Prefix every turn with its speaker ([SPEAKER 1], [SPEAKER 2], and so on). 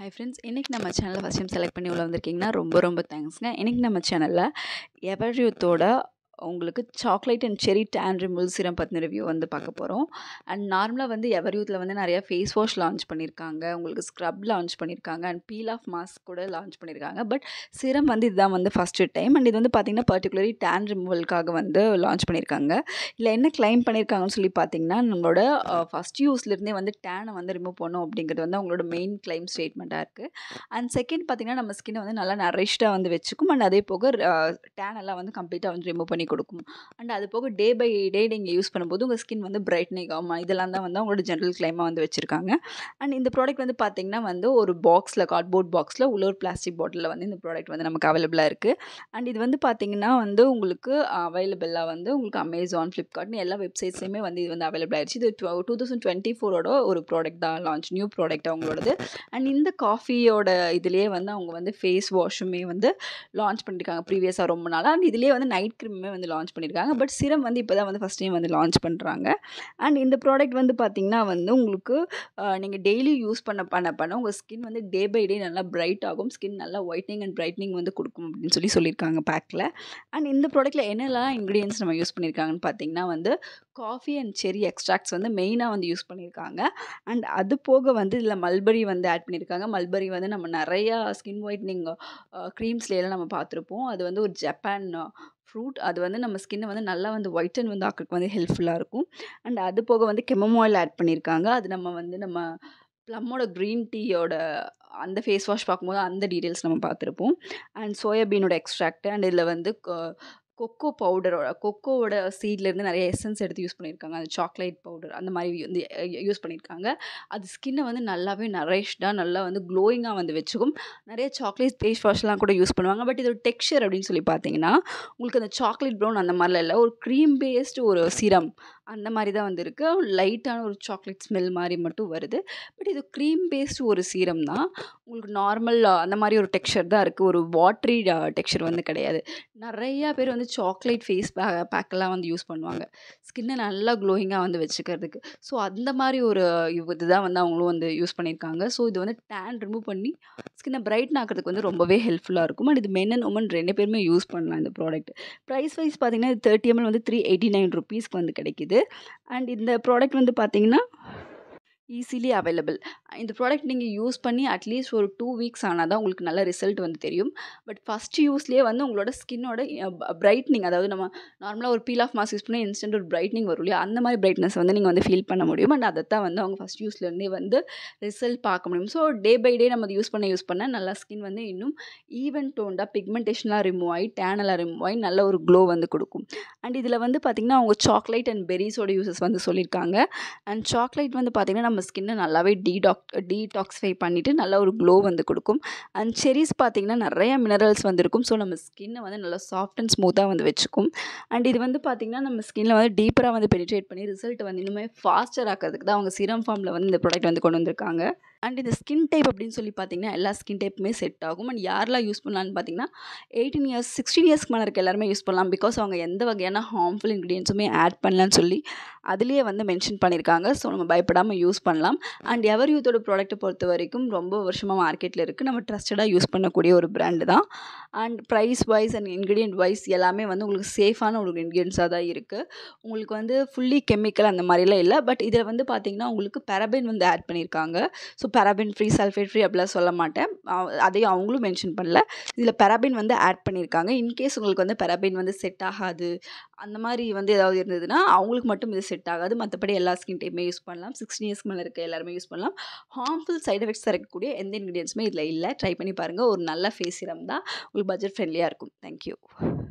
[SPEAKER 1] hi friends இன்றைக்கி நம்ம சேனலில் ஃபஸ்ட் டைம் செலக்ட் பண்ணி உள்ள வந்திருக்கீங்கன்னா ரொம்ப ரொம்ப தேங்க்ஸுங்க இன்றைக்கி நம்ம சேனலில் எவர் யூத்தோட உங்களுக்கு chocolate and cherry tan removal serum பற்றின ரிவ்யூ வந்து பார்க்க போகிறோம் அண்ட் நார்மலாக வந்து எவர் யூத்தில் வந்து நிறையா ஃபேஸ் வாஷ் லான்ச் பண்ணியிருக்காங்க உங்களுக்கு ஸ்க்ரப் லான்ச் பண்ணியிருக்காங்க அண்ட் பீல் ஆஃப் மாஸ்க் கூட லான்ச் பண்ணியிருக்காங்க பட் சிரம் வந்து இதுதான் வந்து ஃபஸ்ட்டு டைம் அண்ட் இது வந்து பார்த்திங்கன்னா பர்டிகுலரி டேன் ரிமூவலுக்காக வந்து லான்ச் பண்ணியிருக்காங்க இல்லை என்ன கிளைம் பண்ணியிருக்காங்கன்னு சொல்லி பார்த்தீங்கன்னா நம்மளோட ஃபஸ்ட் யூஸ்லேருந்தே வந்து டேனை வந்து ரிமூவ் பண்ணும் அப்படிங்கிறது வந்து அவங்களோட மெயின் கிளைம் ஸ்டேட்மெண்ட்டாக இருக்குது அண்ட் செகண்ட் பார்த்திங்கன்னா நம்ம ஸ்கின்னை வந்து நல்லா நரிஷ்டாக வந்து வச்சுக்கும் அண்ட் அதே போக டேன் எல்லாம் வந்து கம்ப்ளீட்டாக வந்து ரிமூவ் பண்ணி கொடுக்கும் அண்ட் அது போக டே பை டே நீங்கள் யூஸ் பண்ணும்போது உங்கள் ஸ்கின் வந்து பிரைட்னிங் ஆகும் இதெல்லாம் தான் வந்து அவங்களோட ஜென்ரல் கிளைமாக வந்து வச்சுருக்காங்க அண்ட் இந்த ப்ராடக்ட் வந்து பார்த்திங்கன்னா வந்து ஒரு பாக்ஸில் கார்ட்போர்ட் பாக்ஸில் உள்ள ஒரு பிளாஸ்டிக் பாட்டிலில் வந்து இந்த ப்ராடக்ட் வந்து நமக்கு அவைலபிளாக இருக்குது அண்ட் இது வந்து பார்த்திங்கன்னா வந்து உங்களுக்கு அவைலபிளாக வந்து உங்களுக்கு அமேசான் ஃப்ளிப்கார்ட்னு எல்லா வெப்சைட்ஸ்லையுமே வந்து இது வந்து அவைலபிள் ஆயிடுச்சு இது டூ தௌசண்ட் டுவெண்ட்டி ஃபோரோட ஒரு ப்ராடக்ட் தான் லான்ச் நியூ ப்ராடக்ட் அவங்களோடது அண்ட் இந்த காஃபியோட இதுலேயே வந்து அவங்க வந்து ஃபேஸ் வாஷுமே வந்து லான்ச் பண்ணியிருக்காங்க ப்ரீவியஸாக ரொம்ப நாளாக அண்ட் இதுலேயே வந்து நைட் க்ரீமுமே வந்து லான்ச் பண்ணியிருக்காங்க பட் சிரம் வந்து இப்போ தான் வந்து ஃபஸ்ட் டைம் வந்து லான்ச் பண்ணுறாங்க அண்ட் இந்த ப்ராடக்ட் வந்து பார்த்திங்கன்னா வந்து உங்களுக்கு நீங்கள் டெய்லி யூஸ் பண்ண பண்ண பண்ண உங்கள் ஸ்கின் வந்து டே பை டே நல்லா ப்ரைட் ஆகும் ஸ்கின் நல்லா ஒயிட்னிங் அண்ட் ப்ரைட்னிங் வந்து கொடுக்கும் அப்படின்னு சொல்லி சொல்லியிருக்காங்க பேக்கில் அண்ட் இந்த ப்ராடக்ட்டில் என்னெல்லாம் இன்க்ரீடியன்ஸ் நம்ம யூஸ் பண்ணியிருக்காங்கன்னு பார்த்தீங்கன்னா வந்து காஃபி அண்ட் செரி எக்ஸ்ட்ராக்ட்ஸ் வந்து மெயினாக வந்து யூஸ் பண்ணியிருக்காங்க அண்ட் அது போக வந்து இதில் மல்பரி வந்து ஆட் பண்ணியிருக்காங்க மல்பரி வந்து நம்ம நிறையா ஸ்கின் ஒயிட்னிங் க்ரீம்ஸ்லாம் நம்ம பார்த்துருப்போம் அது வந்து ஒரு ஜப்பான் ஃப்ரூட் அது வந்து நம்ம ஸ்கின்னை வந்து நல்லா வந்து ஒயிட்டன் வந்து ஆக்கிறதுக்கு வந்து ஹெல்ப்ஃபுல்லாக இருக்கும் அண்ட் அது போக வந்து கெமம் ஆயில் ஆட் பண்ணியிருக்காங்க அது நம்ம வந்து நம்ம ப்ளம்மோட க்ரீன் டீயோட அந்த ஃபேஸ் வாஷ் பார்க்கும்போது அந்த டீட்டெயில்ஸ் நம்ம பார்த்துருப்போம் அண்ட் சோயாபீனோட எக்ஸ்ட்ராக்ட் அண்ட் இதில் வந்து கொக்கோ பவுடரோட கொக்கோவோட சீட்லேருந்து நிறைய எசன்ஸ் எடுத்து யூஸ் பண்ணியிருக்காங்க அந்த சாக்லேட் பவுடர் அந்த மாதிரி வந்து யூஸ் பண்ணியிருக்காங்க அது ஸ்கின்னை வந்து நல்லாவே நரேஷ்டாக நல்லா வந்து க்ளோயிங்காக வந்து வச்சுக்கும் நிறைய சாக்லேட் ஃபேஸ் வாஷ்லாம் கூட யூஸ் பண்ணுவாங்க பட் இதோட டெக்ஸ்சர் அப்படின்னு சொல்லி பார்த்தீங்கன்னா உங்களுக்கு அந்த சாக்லேட் ப்ரௌன் அந்த மாதிரிலாம் இல்லை ஒரு க்ரீம் பேஸ்டு ஒரு சீரம் அந்த மாதிரி தான் வந்திருக்கு லைட்டான ஒரு சாக்லேட் ஸ்மெல் மாதிரி மட்டும் வருது பட் இது க்ரீம் பேஸ்டு ஒரு சீரம் தான் உங்களுக்கு நார்மல் அந்த மாதிரி ஒரு டெக்ஸ்சர் தான் இருக்குது ஒரு வாட்ரி டெக்ஸ்சர் வந்து கிடையாது நிறையா பேர் வந்து சாக்லேட் ஃபேஸ் பே பேக்கெல்லாம் வந்து யூஸ் பண்ணுவாங்க ஸ்கின்னை நல்லா க்ளோயிங்காக வந்து வச்சுக்கிறதுக்கு ஸோ அந்த மாதிரி ஒரு இதுதான் வந்து அவங்களும் வந்து யூஸ் பண்ணியிருக்காங்க ஸோ இது வந்து டேன் ரிமூவ் பண்ணி ஸ்கின்னை பிரைட்டன் ஆக்கிறதுக்கு வந்து ரொம்பவே ஹெல்ப்ஃபுல்லாக இருக்கும் அண்ட் இது மென் அண்ட் உமன் ரெண்டு பேருமே யூஸ் பண்ணலாம் இந்த ப்ராடக்ட் ப்ரைஸ் வைஸ் பார்த்திங்கன்னா தேர்ட்டி எம்எல் வந்து த்ரீ எயிட்டி நைன் ருபீஸ்க்கு வந்து கிடைக்கிது இருக்குது அண்ட் இந்த ப்ராடக்ட் வந்து பார்த்திங்கன்னா ஈஸிலி அவைலபிள் இந்த ப்ராடக்ட் நீங்கள் யூஸ் பண்ணி அட்லீஸ்ட் ஒரு டூ வீக்ஸ் ஆனால் தான் உங்களுக்கு நல்ல ரிசல்ட் வந்து தெரியும் பட் ஃபஸ்ட் யூஸ்லேயே வந்து உங்களோட ஸ்கின்னோட பிரைட்னிங் அதாவது நம்ம நார்மலாக ஒரு பீல் ஆஃப் மாஸ்க் யூஸ் பண்ணி இன்ஸ்டன்ட் ஒரு பிரைட்னிங் வரும் இல்லையா அந்த மாதிரி பிரைட்னஸ் வந்து நீங்கள் வந்து ஃபீல் பண்ண முடியும் அண்ட் அதை தான் வந்து அவங்க ஃபஸ்ட் யூஸ்லேருந்தே வந்து ரிசல்ட் பார்க்க முடியும் ஸோ டே பை டே நம்ம யூஸ் பண்ண யூஸ் பண்ண நல்லா ஸ்கின் வந்து இன்னும் ஈவன் டோண்டாக பிக்மெண்டேஷன்லாம் ரிமூவ் ஆகி டேனெல்லாம் ரிமூவ் ஆகி நல்ல ஒரு க்ளோ வந்து கொடுக்கும் அண்ட் இதில் வந்து பார்த்திங்கன்னா அவங்க சாக்லேட் அண்ட் பெரிஸோட யூசஸ் வந்து சொல்லியிருக்காங்க அண்ட் சாக்லேட் வந்து பார்த்திங்கன்னா நம்ம ஸ்கின்னை நல்லாவே டீடாக் டீடாக்ஸிஃபை பண்ணிவிட்டு நல்லா ஒரு க்ளோ வந்து கொடுக்கும் அண்ட் செரிஸ் பார்த்திங்கன்னா நிறையா மினரல்ஸ் வந்துருக்கும் ஸோ நம்ம ஸ்கின்னை வந்து நல்லா சாஃப்ட் அண்ட் ஸ்மூத்தாக வந்து வச்சுக்கும் அண்ட் இது வந்து பார்த்திங்கன்னா நம்ம ஸ்கின்னில் வந்து டீப்பராக வந்து பெனிட்ரேட் பண்ணி ரிசல்ட் வந்து இன்னுமே ஃபாஸ்டர் ஆக்கிறதுக்கு தான் அவங்க சிரம் ஃபார்மில் வந்து இந்த ப்ராடக்ட் வந்து கொண்டு வந்திருக்காங்க அண்ட் இந்த ஸ்கின் டைப் அப்படின்னு சொல்லி பார்த்தீங்கன்னா எல்லா ஸ்கின் டைப்புமே செட் ஆகும் அண்ட் யாரெல்லாம் யூஸ் பண்ணலான்னு பார்த்தீங்கன்னா எயிட்டீன் இயர்ஸ் சிக்ஸ்டீன் இயர்ஸ்க்கு மேலே இருக்க எல்லாருமே யூஸ் பண்ணலாம் பிகாஸ் அவங்க எந்த வகையான ஹார்ம்ஃபுல் இன்க்ரீடியன்ஸுமே ஆட் பண்ணலான்னு சொல்லி அதுலேயே வந்து மென்ஷன் பண்ணியிருக்காங்க ஸோ நம்ம பயப்படாமல் யூஸ் பண்ணலாம் அண்ட் எவர் யூத்தோட ப்ராடக்ட்டை பொறுத்த வரைக்கும் ரொம்ப வருஷமாக மார்க்கெட்டில் இருக்குது நம்ம ட்ரஸ்டடாக யூஸ் பண்ணக்கூடிய ஒரு பிராண்டு தான் and price wise and ingredient wise எல்லாமே வந்து உங்களுக்கு சேஃபான ஒரு இன்க்ரீடியன்ஸாக தான் இருக்குது உங்களுக்கு வந்து ஃபுல்லி கெமிக்கல் அந்த மாதிரிலாம் இல்லை பட் இதில் வந்து பார்த்திங்கன்னா உங்களுக்கு பெரபின் வந்து ஆட் பண்ணியிருக்காங்க so so paraben free sulphate free அப்படிலாம் சொல்ல மாட்டேன் அதையும் அவங்களும் மென்ஷன் பண்ணல இதில் பேராபின் வந்து ஆட் பண்ணியிருக்காங்க இன்கேஸ் உங்களுக்கு வந்து பேராபின் வந்து செட் ஆகாது அந்த மாதிரி வந்து ஏதாவது இருந்ததுன்னா அவங்களுக்கு மட்டும் இது செட் ஆகாது மற்றபடி எல்லா ஸ்கின் டைப்புமே யூஸ் பண்ணலாம் சிக்ஸ்டீன் இயர்ஸ்க்கு மேலே இருக்க எல்லாருமே யூஸ் பண்ணலாம் ஹார்ம்ஃபுல் சைட் எஃபெக்ட்ஸ் இருக்கக்கூடிய எந்த இன்க்ரீடியன்ஸுமே இதில் இல்லை ட்ரை பண்ணி பாருங்கள் ஒரு நல்ல ஃபேஸ் சிரம் தான் உங்களுக்கு பட்ஜெட் ஃப்ரெண்ட்லியாக இருக்கும் தேங்க்யூ